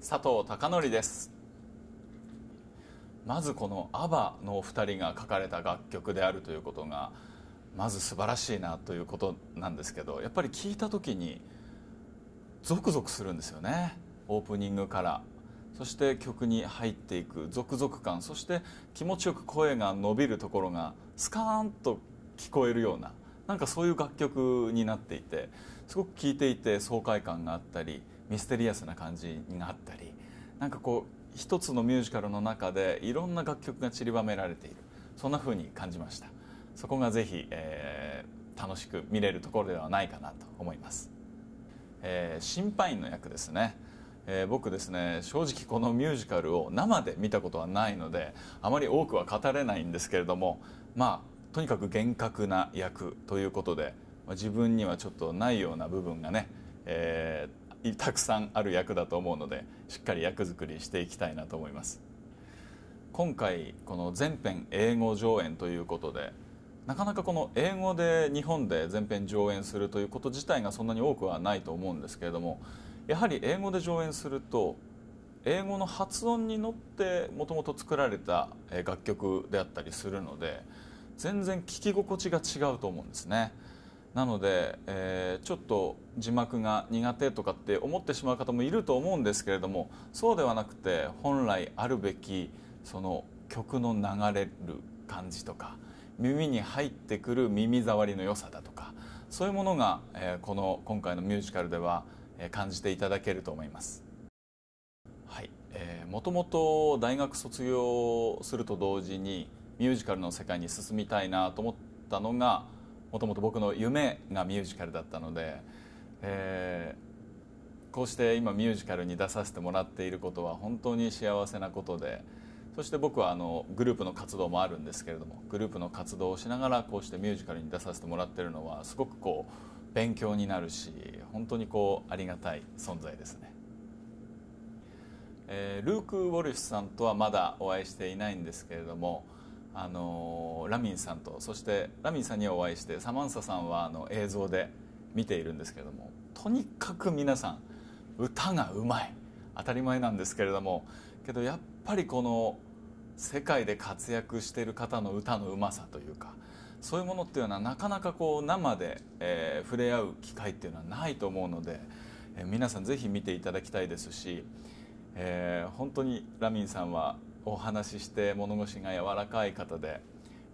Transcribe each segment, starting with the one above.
佐藤貴則ですまずこの「アバのお二人が書かれた楽曲であるということがまず素晴らしいなということなんですけどやっぱり聞いた時にゾクゾクするんですよねオープニングからそして曲に入っていくゾクゾク感そして気持ちよく声が伸びるところがスカーンと聞こえるようななんかそういう楽曲になっていてすごく聴いていて爽快感があったりミステリアスな感じがあったりなんかこう一つのミュージカルの中でいろんな楽曲が散りばめられているそんな風に感じましたそこがぜひ、えー、楽しく見れるところではないかなと思います、えー、審判員の役ですねえー、僕ですね正直このミュージカルを生で見たことはないのであまり多くは語れないんですけれどもまあとにかく厳格な役ということで、まあ、自分にはちょっとないような部分がね、えー、たくさんある役だと思うのでしっかり役作りしていきたいなと思います。今回この全編英語上演ということでなかなかこの英語で日本で全編上演するということ自体がそんなに多くはないと思うんですけれどもやはり英語で上演すると英語の発音に乗ってもともと作られた楽曲であったりするので。全然聞き心地が違うと思うんですねなので、えー、ちょっと字幕が苦手とかって思ってしまう方もいると思うんですけれどもそうではなくて本来あるべきその曲の流れる感じとか耳に入ってくる耳障りの良さだとかそういうものが、えー、この今回のミュージカルでは、えー、感じていただけると思います。はい、えー、もともと大学卒業すると同時にミュージカルの世界に進みたいなと思ったのがもともと僕の夢がミュージカルだったので、えー、こうして今ミュージカルに出させてもらっていることは本当に幸せなことでそして僕はあのグループの活動もあるんですけれどもグループの活動をしながらこうしてミュージカルに出させてもらってるのはすごくこう勉強になるし本当にこうありがたい存在ですね。えー、ルーク・ウォルシュさんとはまだお会いしていないんですけれども、あのラミンさんとそしてラミンさんにお会いしてサマンサさんはあの映像で見ているんですけれどもとにかく皆さん歌がうまい当たり前なんですけれどもけどやっぱりこの世界で活躍している方の歌のうまさというかそういうものっていうのはなかなかこう生で、えー、触れ合う機会っていうのはないと思うので、えー、皆さん是非見ていただきたいですし、えー、本当にラミンさんはお話しして物腰が柔らかい方で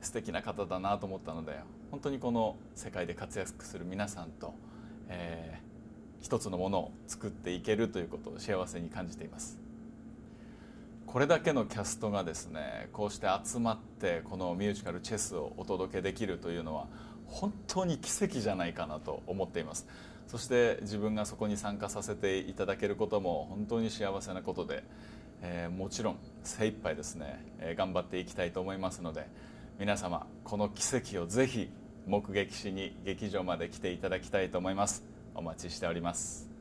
素敵な方だなと思ったので本当にこの世界で活躍する皆さんと、えー、一つのものを作っていけるということを幸せに感じていますこれだけのキャストがですねこうして集まってこのミュージカル「チェス」をお届けできるというのは本当に奇跡じゃないかなと思っていますそして自分がそこに参加させていただけることも本当に幸せなことでえー、もちろん精一杯ですね、えー、頑張っていきたいと思いますので皆様この奇跡をぜひ目撃しに劇場まで来ていただきたいと思いますお待ちしております